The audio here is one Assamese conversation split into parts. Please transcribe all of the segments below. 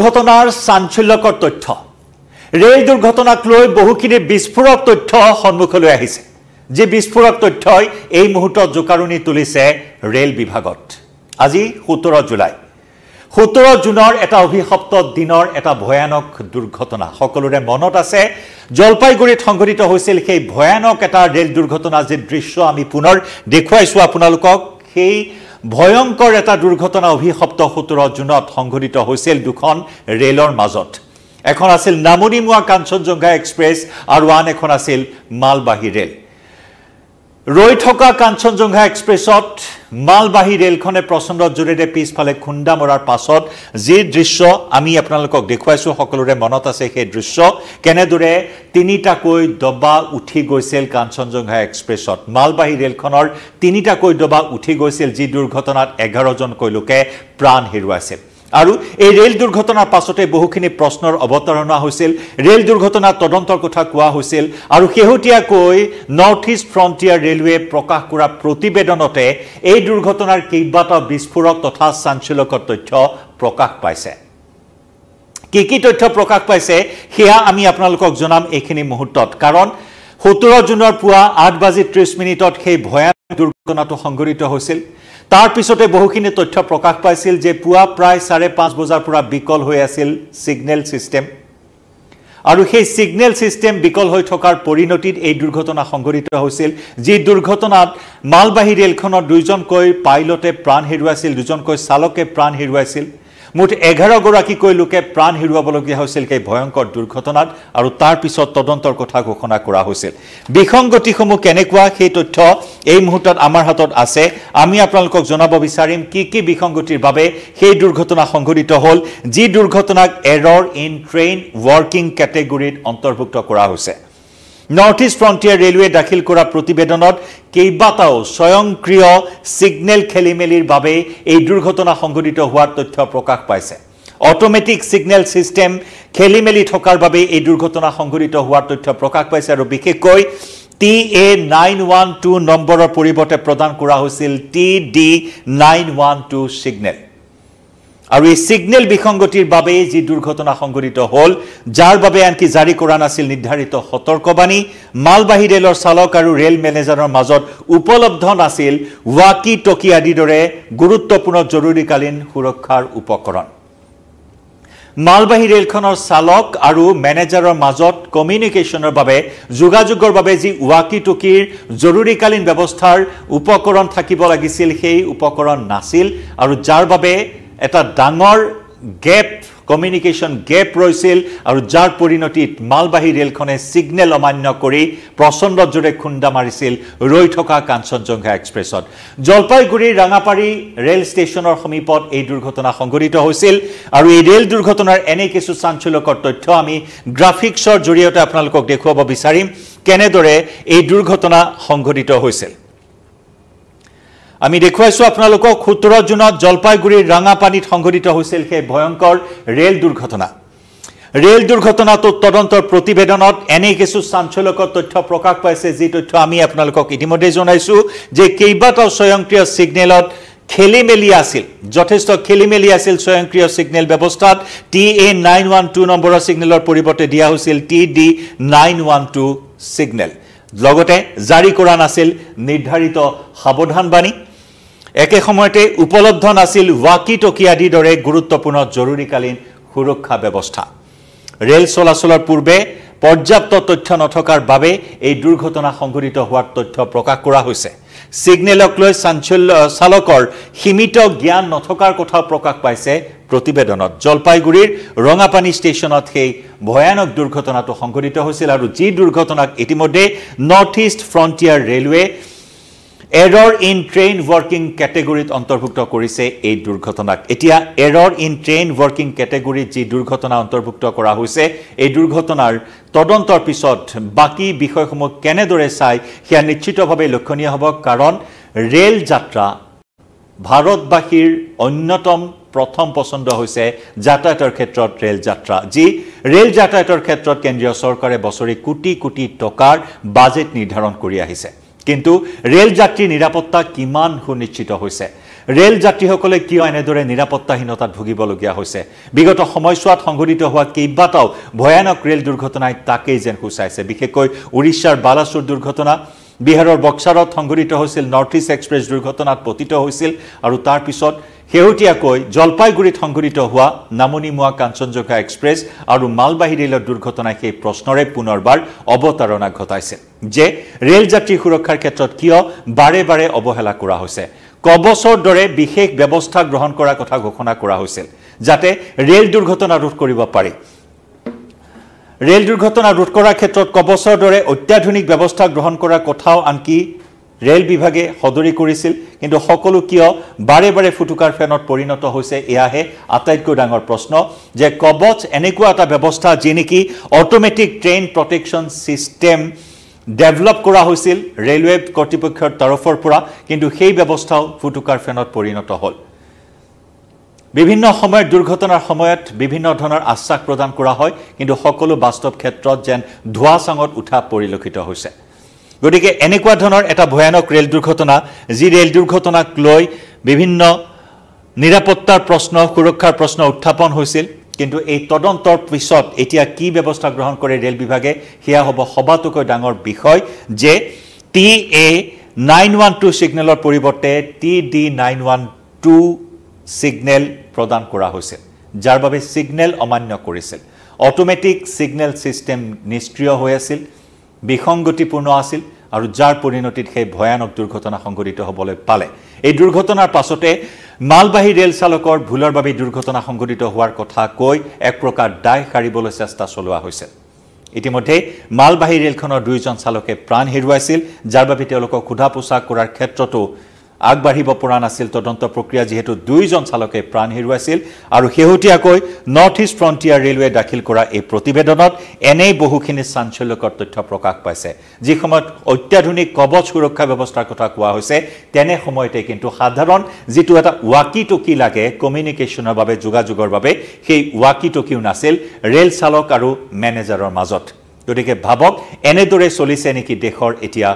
দুৰ্ঘটনাৰ চাঞ্চল্যকৰ তথ্য ৰেল দুৰ্ঘটনাক লৈ বহুখিনি বিস্ফোৰক তথ্য সন্মুখলৈ আহিছে যি বিস্ফোৰক তথ্যই এই মুহূৰ্তত জোকাৰণি তুলিছে ৰেল বিভাগত আজি সোতৰ জুলাই সোতৰ জুনৰ এটা অভিশপ্ত দিনৰ এটা ভয়ানক দুৰ্ঘটনা সকলোৰে মনত আছে জলপাইগুৰিত সংঘটিত হৈছিল সেই ভয়ানক এটা ৰেল দুৰ্ঘটনা যি দৃশ্য আমি পুনৰ দেখাইছো আপোনালোকক সেই ভয়ংকৰ এটা দুৰ্ঘটনা অভিশপ্ত সোতৰ জুনত সংঘটিত হৈছিল দুখন ৰেলৰ মাজত এখন আছিল নামনিমুৱা কাঞ্চনজংঘা এক্সপ্ৰেছ আৰু আন এখন আছিল মালবাহী ৰেল ৰৈ থকা কাঞ্চনজংঘা এক্সপ্ৰেছত মালবাহী ৰেলখনে প্ৰচণ্ড জোৰেৰে পিছফালে খুন্দা মৰাৰ পাছত যি দৃশ্য আমি আপোনালোকক দেখুৱাইছোঁ সকলোৰে মনত আছে সেই দৃশ্য কেনেদৰে তিনিটাকৈ দবা উঠি গৈছিল কাঞ্চনজংঘা এক্সপ্ৰেছত মালবাহী ৰেলখনৰ তিনিটাকৈ দবা উঠি গৈছিল যি দুৰ্ঘটনাত এঘাৰজনকৈ লোকে প্ৰাণ হেৰুৱাইছিল আৰু এই ৰেল দুৰ্ঘটনাৰ পাছতে বহুখিনি প্ৰশ্নৰ অৱতাৰণা হৈছিল ৰেল দুৰ্ঘটনাৰ তদন্তৰ কথা কোৱা হৈছিল আৰু শেহতীয়াকৈ নৰ্থ ইষ্ট ফ্ৰণ্টিয়াৰ ৰেলৱে প্ৰকাশ কৰা প্ৰতিবেদনতে এই দুৰ্ঘটনাৰ কেইবাটাও বিস্ফোৰক তথা চাঞ্চলকৰ তথ্য প্ৰকাশ পাইছে কি কি তথ্য প্ৰকাশ পাইছে সেয়া আমি আপোনালোকক জনাম এইখিনি মুহূৰ্তত কাৰণ সোতৰ জুনৰ পুৱা আঠ বাজি ত্ৰিছ মিনিটত সেই ভয়ানক দুৰ্ঘটনাটো সংঘটিত হৈছিল তাৰ পিছতে বহুখিনি তথ্য প্ৰকাশ পাইছিল যে পুৱা প্ৰায় চাৰে পাঁচ বজাৰ পৰা বিকল হৈ আছিল ছিগনেল ছিষ্টেম আৰু সেই ছিগনেল ছিষ্টেম বিকল হৈ থকাৰ পৰিণতিত এই দুৰ্ঘটনা সংঘটিত হৈছিল যি দুৰ্ঘটনাত মালবাহী ৰে'লখনৰ দুজনকৈ পাইলটে প্ৰাণ হেৰুৱাইছিল দুজনকৈ চালকে প্ৰাণ হেৰুৱাইছিল মুঠ এঘাৰগৰাকীকৈ লোকে প্ৰাণ হেৰুৱাবলগীয়া হৈছিল সেই ভয়ংকৰ দুৰ্ঘটনাত আৰু তাৰ পিছত তদন্তৰ কথা ঘোষণা কৰা হৈছিল বিসংগতিসমূহ কেনেকুৱা সেই তথ্য এই মুহূৰ্তত আমাৰ হাতত আছে আমি আপোনালোকক জনাব বিচাৰিম কি কি বিসংগতিৰ বাবে সেই দুৰ্ঘটনা সংঘটিত হ'ল যি দুৰ্ঘটনাক এৰৰ ইন ট্ৰেইন ৱৰ্কিং কেটেগৰীত অন্তৰ্ভুক্ত কৰা হৈছে নৰ্থ ইষ্ট ফ্ৰণ্টিয়াৰ ৰেলৱে দাখিল কৰা প্ৰতিবেদনত কেইবাটাও স্বয়ংক্ৰিয় ছিগনেল খেলি মেলিৰ বাবে এই দুৰ্ঘটনা সংঘটিত হোৱাৰ তথ্য প্ৰকাশ পাইছে অট'মেটিক ছিগনেল ছিষ্টেম খেলি মেলি থকাৰ বাবে এই দুৰ্ঘটনা সংঘটিত হোৱাৰ তথ্য প্ৰকাশ পাইছে আৰু বিশেষকৈ T A nine one two নম্বৰৰ পৰিৱৰ্তে প্ৰদান কৰা হৈছিল T D nine one two signal আৰু এই ছিগনেল বিসংগতিৰ বাবেই যি দুৰ্ঘটনা সংঘটিত হ'ল যাৰ বাবে আনকি জাৰি কৰা নাছিল নিৰ্ধাৰিত সতৰ্কবাণী মালবাহী ৰেলৰ চালক আৰু ৰেল মেনেজাৰৰ মাজত উপলব্ধ নাছিল ৱাকি টকি আদিৰ দৰে গুৰুত্বপূৰ্ণ জৰুৰীকালীন সুৰক্ষাৰ উপকৰণ মালবাহী ৰেলখনৰ চালক আৰু মেনেজাৰৰ মাজত কমিউনিকেশ্যনৰ বাবে যোগাযোগৰ বাবে যি ৱাকি টুকিৰ জৰুৰীকালীন ব্যৱস্থাৰ উপকৰণ থাকিব লাগিছিল সেই উপকৰণ নাছিল আৰু যাৰ বাবে এটা ডাঙৰ গেপ কমিউনিকেশ্যন গেপ ৰৈছিল আৰু যাৰ পৰিণতিত মালবাহী ৰেলখনে ছিগনেল অমান্য কৰি প্ৰচণ্ড জোৰে খুন্দা মাৰিছিল ৰৈ থকা কাঞ্চনজংঘা এক্সপ্ৰেছত জলপাইগুৰি ৰাঙাপাৰী ৰেল ষ্টেচনৰ সমীপত এই দুৰ্ঘটনা সংঘটিত হৈছিল আৰু এই ৰেল দুৰ্ঘটনাৰ এনে কিছু চাঞ্চল্যকৰ তথ্য আমি গ্ৰাফিক্সৰ জৰিয়তে আপোনালোকক দেখুৱাব বিচাৰিম কেনেদৰে এই দুৰ্ঘটনা সংঘটিত হৈছিল আমি দেখুৱাইছোঁ আপোনালোকক সোতৰ জুনত জলপাইগুৰিৰ ৰাঙাপানীত সংঘটিত হৈছিল সেই ভয়ংকৰ ৰেল দুৰ্ঘটনা ৰেল দুৰ্ঘটনাটো তদন্তৰ প্ৰতিবেদনত এনে কিছু চাঞ্চল্যকৰ তথ্য প্ৰকাশ পাইছে যি তথ্য আমি আপোনালোকক ইতিমধ্যে জনাইছোঁ যে কেইবাটাও স্বয়ংক্ৰিয় ছিগনেলত খেলি মেলি আছিল যথেষ্ট খেলি মেলি আছিল স্বয়ংক্ৰিয় ছিগনেল ব্যৱস্থাত T A nine one two নম্বৰৰ ছিগনেলৰ পৰিৱৰ্তে দিয়া হৈছিল T D nine one two signal লগতে জাৰি কৰা নাছিল নিৰ্ধাৰিত সাৱধানবাণী একে সময়তে উপলব্ধ নাছিল ৱাকি টকি আদিৰ দৰে গুৰুত্বপূৰ্ণ জৰুৰীকালীন সুৰক্ষা ব্যৱস্থা ৰেল চলাচলৰ পূৰ্বে পৰ্যাপ্ত তথ্য নথকাৰ বাবে এই দুৰ্ঘটনা সংঘটিত হোৱাৰ তথ্য প্ৰকাশ কৰা হৈছে ছিগনেলক লৈ চাঞ্চল্য চালকৰ সীমিত জ্ঞান নথকাৰ কথাও প্ৰকাশ পাইছে প্ৰতিবেদনত জলপাইগুৰিৰ ৰঙাপানী ষ্টেচনত সেই ভয়ানক দুৰ্ঘটনাটো সংঘটিত হৈছিল আৰু যি দুৰ্ঘটনাক ইতিমধ্যে নৰ্থ ইষ্ট ফ্ৰণ্টিয়াৰ ৰেলৱে' এৰ ইন ট্ৰেইন ৱৰ্কিং কেটেগৰীত অন্তৰ্ভুক্ত কৰিছে এই দুৰ্ঘটনাক এতিয়া এৰৰ ইন ট্ৰেইন ৱৰ্কিং কেটেগৰীত যি দুৰ্ঘটনা অন্তৰ্ভুক্ত কৰা হৈছে এই দুৰ্ঘটনাৰ তদন্তৰ পিছত বাকী বিষয়সমূহ কেনেদৰে চাই সেয়া নিশ্চিতভাৱে লক্ষণীয় হ'ব কাৰণ ৰেল যাত্ৰা ভাৰতবাসীৰ অন্যতম প্ৰথম পচন্দ হৈছে যাতায়াতৰ ক্ষেত্ৰত ৰেল যাত্ৰা যি ৰেল যাতায়াতৰ ক্ষেত্ৰত কেন্দ্ৰীয় চৰকাৰে বছৰি কোটি কোটি টকাৰ বাজেট নিৰ্ধাৰণ কৰি আহিছে কিন্তু ৰেল যাত্ৰীৰ নিৰাপত্তা কিমান সুনিশ্চিত হৈছে ৰেল যাত্ৰীসকলে কিয় এনেদৰে নিৰাপত্তাহীনতাত ভুগিবলগীয়া হৈছে বিগত সময়ছোৱাত সংঘটিত হোৱা কেইবাটাও ভয়ানক ৰেল দুৰ্ঘটনাই তাকেই যেন সূচাইছে বিশেষকৈ উৰিষ্যাৰ বালাচুৰ দুৰ্ঘটনা বিহাৰৰ বক্সাৰত সংঘটিত হৈছিল নৰ্থ ইষ্ট এক্সপ্ৰেছ দুৰ্ঘটনাত পতিত হৈছিল আৰু তাৰপিছত শেহতীয়াকৈ জলপাইগুড়িত সংঘটিত হোৱা নামনিমোৱা কাঞ্চনজংঘা এক্সপ্ৰেছ আৰু মালবাহী ৰেলৰ দুৰ্ঘটনাই সেই প্ৰশ্নৰে পুনৰবাৰ অৱতাৰণা ঘটাইছে যে ৰেল যাত্ৰীৰ সুৰক্ষাৰ ক্ষেত্ৰত কিয় বাৰে বাৰে অৱহেলা কৰা হৈছে কবচৰ দৰে বিশেষ ব্যৱস্থা গ্ৰহণ কৰাৰ কথা ঘোষণা কৰা হৈছিল যাতে ৰেল দুৰ্ঘটনা ৰোধ কৰিব পাৰি ৰেল দুৰ্ঘটনা ৰোধ কৰাৰ ক্ষেত্ৰত কবচৰ দৰে অত্যাধুনিক ব্যৱস্থা গ্ৰহণ কৰাৰ কথাও আনকি ৰেল বিভাগে সদৰি কৰিছিল কিন্তু সকলো কিয় বাৰে বাৰে ফুটুকাৰ ফেনত পৰিণত হৈছে এয়াহে আটাইতকৈ ডাঙৰ প্ৰশ্ন যে কবচ এনেকুৱা এটা ব্যৱস্থা যি নেকি automatic train protection system develop কৰা হৈছিল ৰেলৱে কৰ্তৃপক্ষৰ তৰফৰ পৰা কিন্তু সেই ব্যৱস্থাও ফুটুকাৰ ফেনত পৰিণত হ'ল বিভিন্ন সময়ত দুৰ্ঘটনাৰ সময়ত বিভিন্ন ধৰণৰ আশ্বাস প্ৰদান কৰা হয় কিন্তু সকলো বাস্তৱ ক্ষেত্ৰত যেন ধোঁৱা চাঙত উঠা পৰিলক্ষিত হৈছে গতিকে এনেকুৱা ধৰণৰ এটা ভয়ানক ৰেল দুৰ্ঘটনা যি ৰেল দুৰ্ঘটনাক লৈ বিভিন্ন নিৰাপত্তাৰ প্ৰশ্ন সুৰক্ষাৰ প্ৰশ্ন উত্থাপন হৈছিল কিন্তু এই তদন্তৰ পিছত এতিয়া কি ব্যৱস্থা গ্ৰহণ কৰে ৰেল বিভাগে সেয়া হ'ব সবাতোকৈ ডাঙৰ বিষয় যে T A nine one two ছিগনেলৰ পৰিৱৰ্তে T D nine one two signal প্ৰদান কৰা হৈছিল যাৰ বাবে ছিগনেল অমান্য কৰিছিল অট'মেটিক ছিগনেল ছিষ্টেম নিষ্ক্ৰিয় হৈ আছিল বিসংগতিপূৰ্ণ আছিল আৰু যাৰ পৰিণতিত সেই ভয়ানক দুৰ্ঘটনা সংঘটিত হ'বলৈ পালে এই দুৰ্ঘটনাৰ পাছতে মালবাহী ৰেল চালকৰ ভুলৰ বাবে দুৰ্ঘটনা সংঘটিত হোৱাৰ কথা কৈ এক প্ৰকাৰ দায় সাৰিবলৈ চেষ্টা চলোৱা হৈছে ইতিমধ্যে মালবাহী ৰেলখনৰ দুয়োজন চালকে প্ৰাণ হেৰুৱাইছিল যাৰ বাবে তেওঁলোকক সোধা পোছা কৰাৰ ক্ষেত্ৰতো আগবাঢ়িব পৰা নাছিল তদন্ত প্ৰক্ৰিয়া যিহেতু দুয়োজন চালকে প্ৰাণ হেৰুৱাইছিল আৰু শেহতীয়াকৈ নৰ্থ ইষ্ট ফ্ৰণ্টিয়াৰ ৰেলৱে দাখিল কৰা এই প্ৰতিবেদনত এনেই বহুখিনি চাঞ্চল্যকৰ তথ্য প্ৰকাশ পাইছে যি সময়ত অত্যাধুনিক কবচ সুৰক্ষা ব্যৱস্থাৰ কথা কোৱা হৈছে তেনে সময়তে কিন্তু সাধাৰণ যিটো এটা ৱাকি টকি লাগে কমিউনিকেশ্যনৰ বাবে যোগাযোগৰ বাবে সেই ৱাকি টকিও নাছিল ৰেল চালক আৰু মেনেজাৰৰ মাজত গতিকে ভাবক এনেদৰে চলিছে নেকি দেশৰ এতিয়া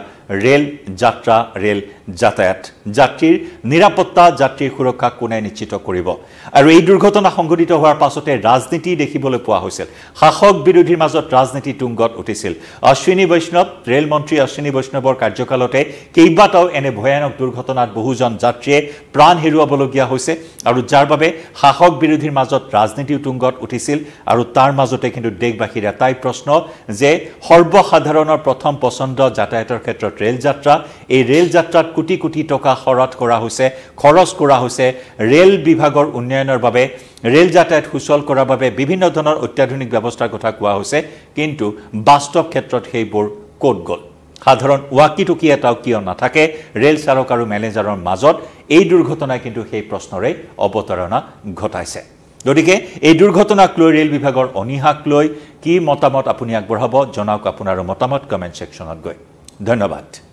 ৰেল যাত্ৰা ৰেল যাতায়াত যাত্ৰীৰ নিৰাপত্তা যাত্ৰীৰ সুৰক্ষা কোনে নিশ্চিত কৰিব আৰু এই দুৰ্ঘটনা সংঘটিত হোৱাৰ পাছতে ৰাজনীতি দেখিবলৈ পোৱা হৈছিল শাসক বিৰোধীৰ মাজত ৰাজনীতি তুংগত উঠিছিল অশ্বিনী বৈষ্ণৱ ৰে'লমন্ত্ৰী অশ্বিনী বৈষ্ণৱৰ কাৰ্যকালতে কেইবাটাও এনে ভয়ানক দুৰ্ঘটনাত বহুজন যাত্ৰীয়ে প্ৰাণ হেৰুৱাবলগীয়া হৈছে আৰু যাৰ বাবে শাসক বিৰোধীৰ মাজত ৰাজনীতিও তুংগত উঠিছিল আৰু তাৰ মাজতে কিন্তু দেশবাসীৰ এটাই প্ৰশ্ন যে সৰ্বসাধাৰণৰ প্ৰথম পচন্দ যাতায়াতৰ ক্ষেত্ৰত ৰে'ল যাত্ৰা এই ৰে'ল যাত্ৰাত কোটি কোটি টকা খৰচ কৰা হৈছে খৰচ কৰা হৈছে ৰেল বিভাগৰ উন্নয়নৰ বাবে ৰেল যাতায়াত সুচল কৰাৰ বাবে বিভিন্ন ধৰণৰ অত্যাধুনিক ব্যৱস্থাৰ কথা কোৱা হৈছে কিন্তু বাস্তৱ ক্ষেত্ৰত সেইবোৰ ক'ত গ'ল সাধাৰণ ৱাকি টুকি এটাও কিয় নাথাকে ৰেল চালক আৰু মেনেজাৰৰ মাজত এই দুৰ্ঘটনাই কিন্তু সেই প্ৰশ্নৰে অৱতাৰণা ঘটাইছে গতিকে এই দুৰ্ঘটনাক লৈ ৰেল বিভাগৰ অনীহাক লৈ কি মতামত আপুনি আগবঢ়াব জনাওক আপোনাৰ মতামত কমেণ্ট ছেকশ্যনত গৈ ধন্যবাদ